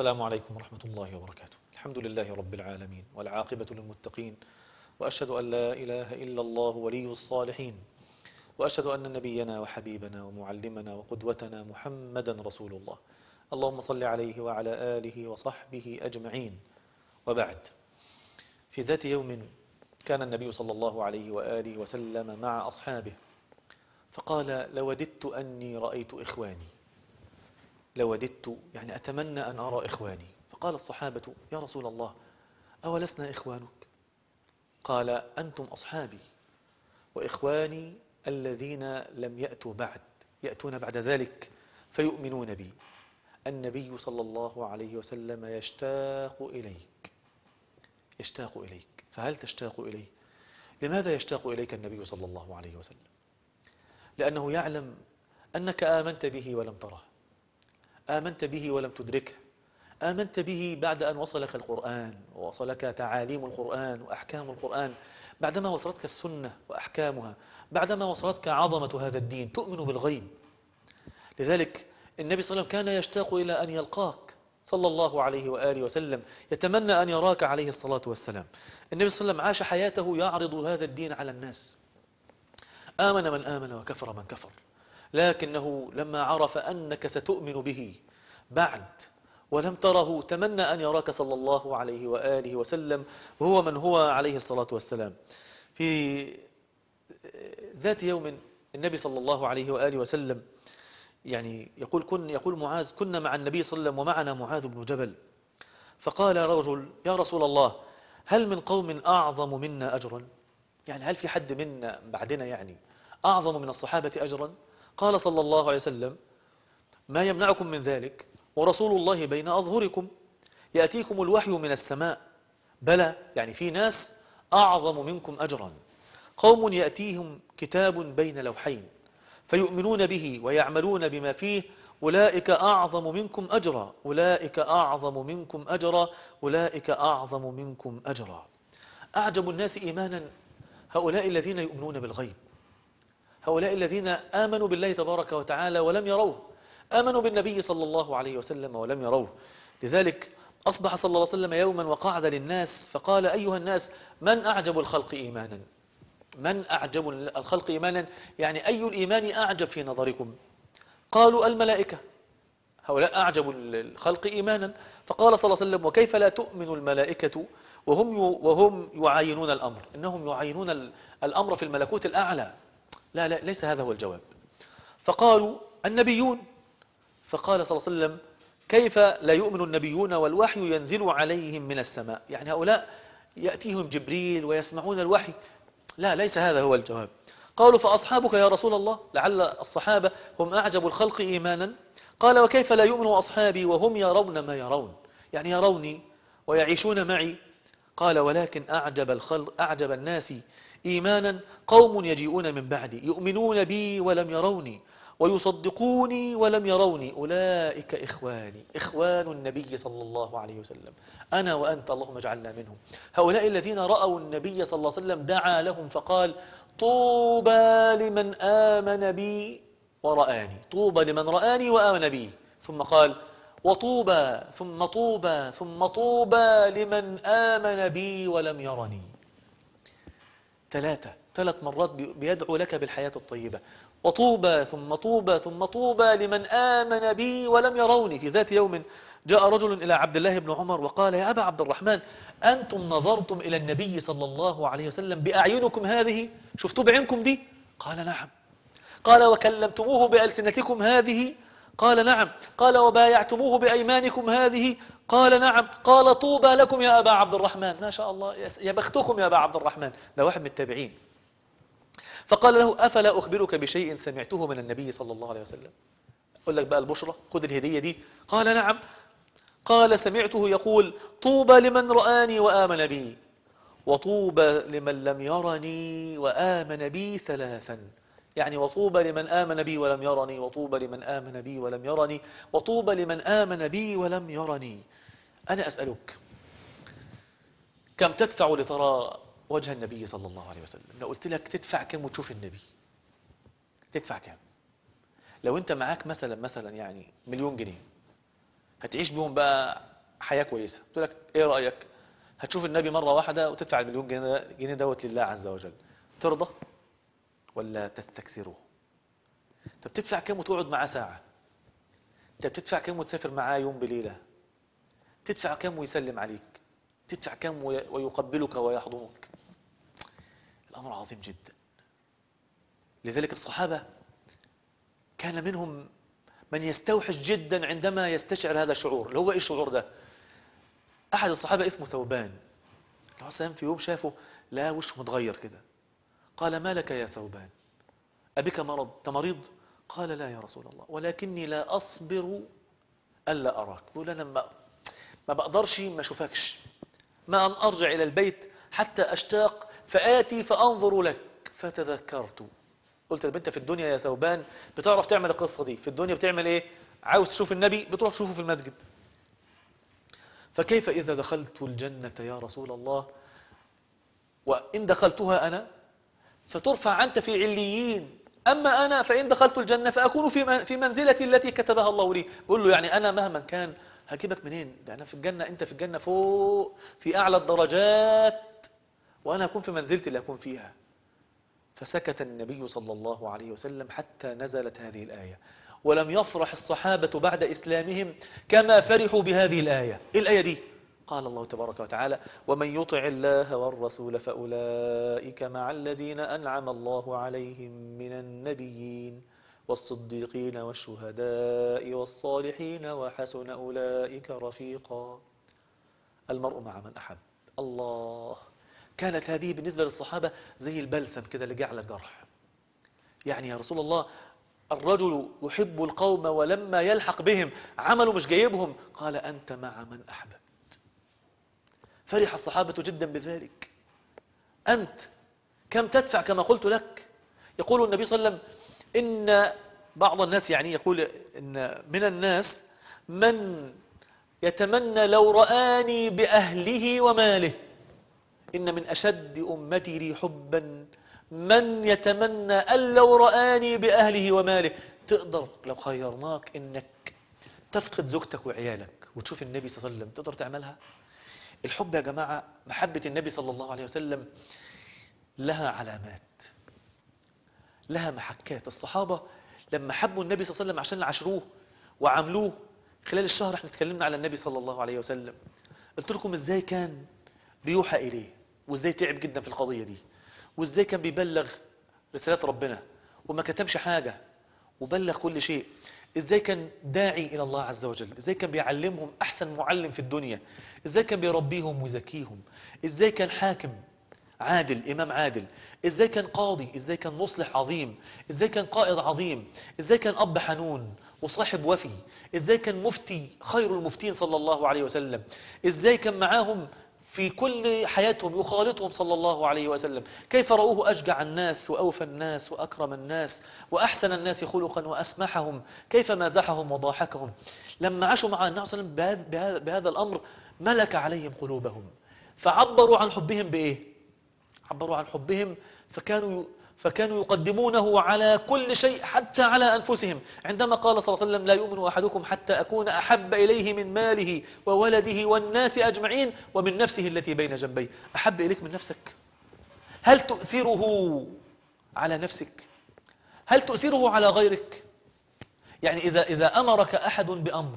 السلام عليكم ورحمة الله وبركاته الحمد لله رب العالمين والعاقبة للمتقين وأشهد أن لا إله إلا الله ولي الصالحين وأشهد أن نبينا وحبيبنا ومعلمنا وقدوتنا محمدا رسول الله اللهم صل عليه وعلى آله وصحبه أجمعين وبعد في ذات يوم كان النبي صلى الله عليه وآله وسلم مع أصحابه فقال لوددت أني رأيت إخواني لوددت يعني أتمنى أن أرى إخواني فقال الصحابة يا رسول الله أولسنا إخوانك قال أنتم أصحابي وإخواني الذين لم يأتوا بعد يأتون بعد ذلك فيؤمنون بي النبي صلى الله عليه وسلم يشتاق إليك يشتاق إليك فهل تشتاق إليه؟ لماذا يشتاق إليك النبي صلى الله عليه وسلم؟ لأنه يعلم أنك آمنت به ولم تره آمنت به ولم تدركه آمنت به بعد أن وصلك القرآن ووصلك تعاليم القرآن وأحكام القرآن بعدما وصلتك السنة وأحكامها بعدما وصلتك عظمة هذا الدين تؤمن بالغيب لذلك النبي صلى الله عليه وسلم كان يشتاق إلى أن يلقاك صلى الله عليه وآله وسلم يتمنى أن يراك عليه الصلاة والسلام النبي صلى الله عليه وسلم عاش حياته يعرض هذا الدين على الناس آمن من آمن وكفر من كفر لكنه لما عرف أنك ستؤمن به بعد ولم تره تمنى أن يراك صلى الله عليه وآله وسلم وهو من هو عليه الصلاة والسلام في ذات يوم النبي صلى الله عليه وآله وسلم يعني يقول كن يقول معاذ كنا مع النبي صلى الله عليه وسلم ومعنا معاذ بن جبل فقال رجل يا رسول الله هل من قوم أعظم منا أجرا يعني هل في حد منا بعدنا يعني أعظم من الصحابة أجرا قال صلى الله عليه وسلم ما يمنعكم من ذلك ورسول الله بين أظهركم يأتيكم الوحي من السماء بلى يعني في ناس أعظم منكم أجرا قوم يأتيهم كتاب بين لوحين فيؤمنون به ويعملون بما فيه أولئك أعظم منكم أجرا أولئك أعظم منكم أجرا أولئك أعظم منكم أجرا أعجب الناس إيمانا هؤلاء الذين يؤمنون بالغيب هؤلاء الذين آمنوا بالله تبارك وتعالى ولم يروه آمنوا بالنبي صلى الله عليه وسلم ولم يروه لذلك أصبح صلى الله عليه وسلم يوما وقعد للناس فقال أيها الناس من أعجب الخلق إيمانا من أعجب الخلق إيمانا يعني أي الإيمان أعجب في نظركم قالوا الملائكة هؤلاء أعجب الخلق إيمانا فقال صلى الله عليه وسلم وكيف لا تؤمن الملائكة وهم وهم يعاينون الأمر إنهم يعاينون الأمر في الملكوت الأعلى لا لا ليس هذا هو الجواب فقالوا النبيون فقال صلى الله عليه وسلم كيف لا يؤمن النبيون والوحي ينزل عليهم من السماء يعني هؤلاء يأتيهم جبريل ويسمعون الوحي لا ليس هذا هو الجواب قالوا فأصحابك يا رسول الله لعل الصحابة هم أعجب الخلق إيمانا قال وكيف لا يؤمن أصحابي وهم يرون ما يرون يعني يروني ويعيشون معي قال ولكن أعجب, الخلق أعجب الناس إيمانا قوم يجيئون من بعدي يؤمنون بي ولم يروني ويصدقوني ولم يروني أولئك إخواني إخوان النبي صلى الله عليه وسلم أنا وأنت اللهم اجعلنا منهم هؤلاء الذين رأوا النبي صلى الله عليه وسلم دعا لهم فقال طوبى لمن آمن بي ورآني طوبى لمن رآني وآمن بي ثم قال وطوبى ثم طوبى ثم طوبى لمن آمن بي ولم يرني ثلاثة ثلاث مرات بيدعو لك بالحياة الطيبة وطوبى ثم طوبى ثم طوبى لمن آمن بي ولم يروني في ذات يوم جاء رجل إلى عبد الله بن عمر وقال يا أبا عبد الرحمن أنتم نظرتم إلى النبي صلى الله عليه وسلم بأعينكم هذه شفتوا بعينكم دي قال نعم قال وكلمتموه بألسنتكم هذه قال نعم قال وبايعتموه بأيمانكم هذه قال نعم قال طوبى لكم يا أبا عبد الرحمن ما شاء الله يا بختكم يا أبا عبد الرحمن ده واحد من التابعين فقال له أفلا أخبرك بشيء سمعته من النبي صلى الله عليه وسلم أقول لك بقى البشرة خذ الهدية دي قال نعم قال سمعته يقول طوبى لمن رآني وآمن بي وطوبى لمن لم يرني وآمن بي ثلاثا يعني وطوبى لمن آمن بي ولم يرني وطوبى لمن آمن بي ولم يرني وطوبى لمن آمن بي ولم يرني أنا أسألك كم تدفع لترى وجه النبي صلى الله عليه وسلم لو قلت لك تدفع كم وتشوف النبي تدفع كم لو انت معاك مثلا مثلا يعني مليون جنيه هتعيش بيهم بقى حياة كويسة قلت لك ايه رأيك هتشوف النبي مرة واحدة وتدفع المليون جنيه دوت لله عز وجل ترضى ولا تستكثره انت بتدفع كام وتقعد معاه ساعه انت بتدفع كام وتسافر معاه يوم بليله تدفع كام ويسلم عليك تدفع كام ويقبلك ويحضنك الامر عظيم جدا لذلك الصحابه كان منهم من يستوحش جدا عندما يستشعر هذا الشعور اللي هو ايه الشعور ده احد الصحابه اسمه ثوبان الرسول في يوم شافه لا وشه متغير كده قال ما لك يا ثوبان أبك مرض تمريض قال لا يا رسول الله ولكني لا أصبر ألا أراك يقول أنا ما, ما بقدرش ما أشوفكش ما أن أرجع إلى البيت حتى أشتاق فآتي فأنظر لك فتذكرت قلت طب انت في الدنيا يا ثوبان بتعرف تعمل القصه دي في الدنيا بتعمل ايه عاوز تشوف النبي بتروح تشوفه في المسجد فكيف اذا دخلت الجنه يا رسول الله وان دخلتها انا فترفع أنت في عليين أما أنا فإن دخلت الجنة فأكون في في منزلتي التي كتبها الله لي بقول له يعني أنا مهما كان هجيبك منين ده أنا في الجنة أنت في الجنة فوق في أعلى الدرجات وأنا أكون في منزلتي اللي أكون فيها فسكت النبي صلى الله عليه وسلم حتى نزلت هذه الآية ولم يفرح الصحابة بعد إسلامهم كما فرحوا بهذه الآية إيه الآية دي قال الله تبارك وتعالى ومن يطع الله والرسول فأولئك مع الذين أنعم الله عليهم من النبيين والصديقين والشهداء والصالحين وحسن أولئك رفيقا المرء مع من أحب الله كانت هذه بالنسبة للصحابة زي البلسم كده اللي على الجرح يعني يا رسول الله الرجل يحب القوم ولما يلحق بهم عمله مش جايبهم قال أنت مع من أحببت فرح الصحابة جدا بذلك أنت كم تدفع كما قلت لك يقول النبي صلى الله عليه وسلم إن بعض الناس يعني يقول إن من الناس من يتمنى لو رآني بأهله وماله إن من أشد أمتي لي حبا من يتمنى أن لو رآني بأهله وماله تقدر لو خيرناك إنك تفقد زوجتك وعيالك وتشوف النبي صلى الله عليه وسلم تقدر تعملها الحب يا جماعة محبة النبي صلى الله عليه وسلم لها علامات لها محكات الصحابة لما حبوا النبي صلى الله عليه وسلم عشان عاشروه وعملوه خلال الشهر احنا اتكلمنا على النبي صلى الله عليه وسلم قلت لكم ازاي كان بيوحى اليه وازاي تعب جدا في القضيه دي وازاي كان بيبلغ رسالات ربنا وما كتمش حاجه وبلغ كل شيء ازاي كان داعي الى الله عز وجل ازاي كان بيعلمهم احسن معلم في الدنيا ازاي كان بيربيهم ويزكيهم ازاي كان حاكم عادل امام عادل ازاي كان قاضي ازاي كان مصلح عظيم ازاي كان قائد عظيم ازاي كان اب حنون وصاحب وفي ازاي كان مفتي خير المفتين صلى الله عليه وسلم ازاي كان معاهم في كل حياتهم يخالطهم صلى الله عليه وسلم كيف رأوه أشجع الناس وأوفى الناس وأكرم الناس وأحسن الناس خلقا وأسمحهم كيف مازحهم وضاحكهم لما عاشوا مع النبي صلى الله عليه وسلم بهذا الأمر ملك عليهم قلوبهم فعبروا عن حبهم بإيه؟ عبروا عن حبهم فكانوا فكانوا يقدمونه على كل شيء حتى على أنفسهم عندما قال صلى الله عليه وسلم لا يؤمن أحدكم حتى أكون أحب إليه من ماله وولده والناس أجمعين ومن نفسه التي بين جنبيه أحب إليك من نفسك هل تؤثره على نفسك هل تؤثره على غيرك يعني إذا, إذا أمرك أحد بأمر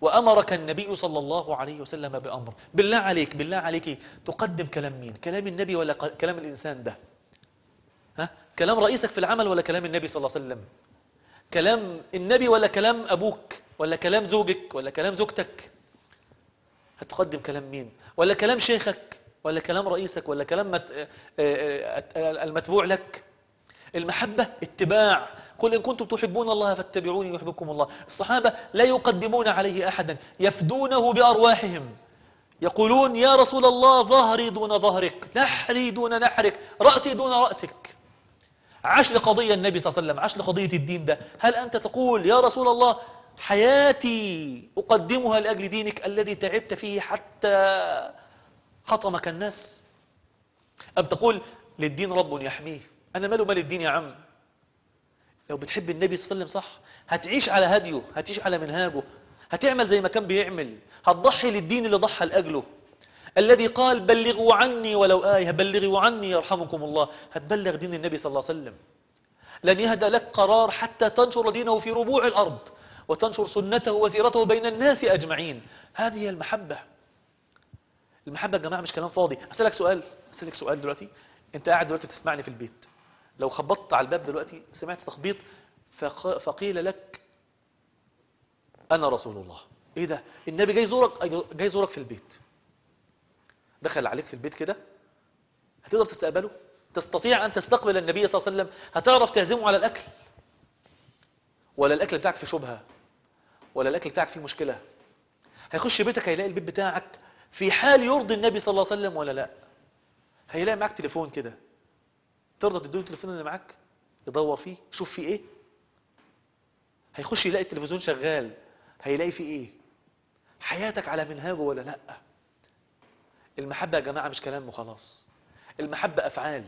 وأمرك النبي صلى الله عليه وسلم بأمر بالله عليك بالله عليك تقدم كلام مين كلام النبي ولا كلام الإنسان ده ها كلام رئيسك في العمل ولا كلام النبي صلى الله عليه وسلم كلام النبي ولا كلام أبوك ولا كلام زوجك ولا كلام زوجتك هتقدم كلام مين ولا كلام شيخك ولا كلام رئيسك ولا كلام مت... آه، آه، آه، المتبوع لك المحبة اتباع قل إن كنتم تحبون الله فاتبعوني يحبكم الله الصحابة لا يقدمون عليه أحدا يفدونه بأرواحهم يقولون يا رسول الله ظهري دون ظهرك نحري دون نحرك رأسي دون رأسك عاش لقضية النبي صلى الله عليه وسلم عاش لقضية الدين ده هل أنت تقول يا رسول الله حياتي أقدمها لأجل دينك الذي تعبت فيه حتى حطمك الناس أم تقول للدين رب يحميه أنا ماله مال الدين يا عم لو بتحب النبي صلى الله عليه وسلم صح هتعيش على هديه هتعيش على منهاجه هتعمل زي ما كان بيعمل هتضحي للدين اللي ضحى لأجله الذي قال بلغوا عني ولو آية بلغوا عني يرحمكم الله هتبلغ دين النبي صلى الله عليه وسلم لن يهدى لك قرار حتى تنشر دينه في ربوع الأرض وتنشر سنته وسيرته بين الناس أجمعين هذه المحبة المحبة يا جماعة مش كلام فاضي أسألك سؤال أسألك سؤال دلوقتي أنت قاعد دلوقتي تسمعني في البيت لو خبطت على الباب دلوقتي سمعت تخبيط فق... فقيل لك أنا رسول الله إيه ده النبي جاي يزورك جاي يزورك في البيت دخل عليك في البيت كده هتقدر تستقبله تستطيع أن تستقبل النبي صلى الله عليه وسلم هتعرف تعزمه على الأكل ولا الأكل بتاعك في شبهة ولا الأكل بتاعك فيه مشكلة هيخش بيتك هيلاقي البيت بتاعك في حال يرضي النبي صلى الله عليه وسلم ولا لا هيلاقي معاك تليفون كده ترضى تديله التليفون اللي معاك يدور فيه شوف فيه ايه هيخش يلاقي التلفزيون شغال هيلاقي فيه ايه حياتك على منهاجه ولا لا المحبة يا جماعة مش كلام وخلاص المحبة أفعال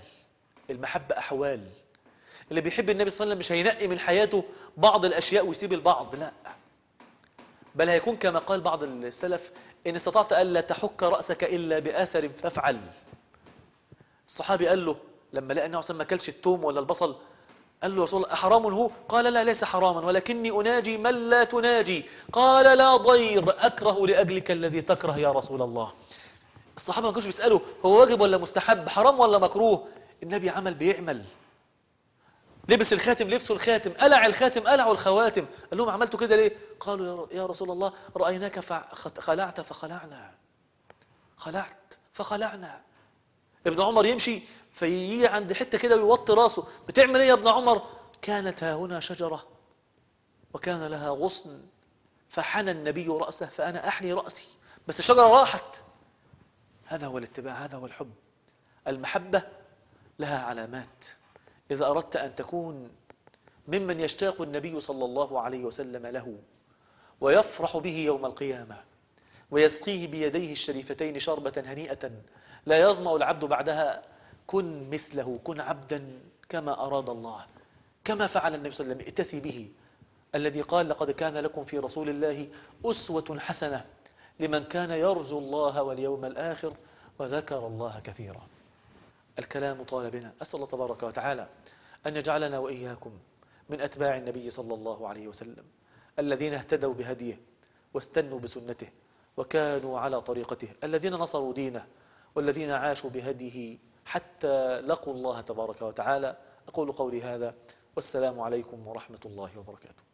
المحبة أحوال اللي بيحب النبي صلى الله عليه وسلم مش هينقي من حياته بعض الأشياء ويسيب البعض لا بل هيكون كما قال بعض السلف إن استطعت ألا تحك رأسك إلا بآثر فافعل الصحابي قال له لما لقى النبي صلى ما كلش التوم ولا البصل قال له رسول الله أحرام هو؟ قال لا ليس حراما ولكني أناجي من لا تناجي قال لا ضير أكره لأجلك الذي تكره يا رسول الله الصحابة ما كانوش بيسألوا هو واجب ولا مستحب حرام ولا مكروه النبي عمل بيعمل لبس الخاتم لبسه الخاتم قلع الخاتم قلعوا الخواتم قال لهم عملتوا كده ليه قالوا يا رسول الله رأيناك خلعت فخلعنا خلعت فخلعنا ابن عمر يمشي فيجي عند حتة كده ويوطي راسه بتعمل ايه يا ابن عمر كانت ها هنا شجرة وكان لها غصن فحنى النبي رأسه فأنا أحني رأسي بس الشجرة راحت هذا هو الاتباع هذا هو الحب المحبة لها علامات إذا أردت أن تكون ممن يشتاق النبي صلى الله عليه وسلم له ويفرح به يوم القيامة ويسقيه بيديه الشريفتين شربة هنيئة لا يظمأ العبد بعدها كن مثله كن عبدا كما أراد الله كما فعل النبي صلى الله عليه وسلم ائتسي به الذي قال لقد كان لكم في رسول الله أسوة حسنة لمن كان يرجو الله واليوم الآخر وذكر الله كثيرا الكلام طال بنا أسأل الله تبارك وتعالى أن يجعلنا وإياكم من أتباع النبي صلى الله عليه وسلم الذين اهتدوا بهديه واستنوا بسنته وكانوا على طريقته الذين نصروا دينه والذين عاشوا بهديه حتى لقوا الله تبارك وتعالى أقول قولي هذا والسلام عليكم ورحمة الله وبركاته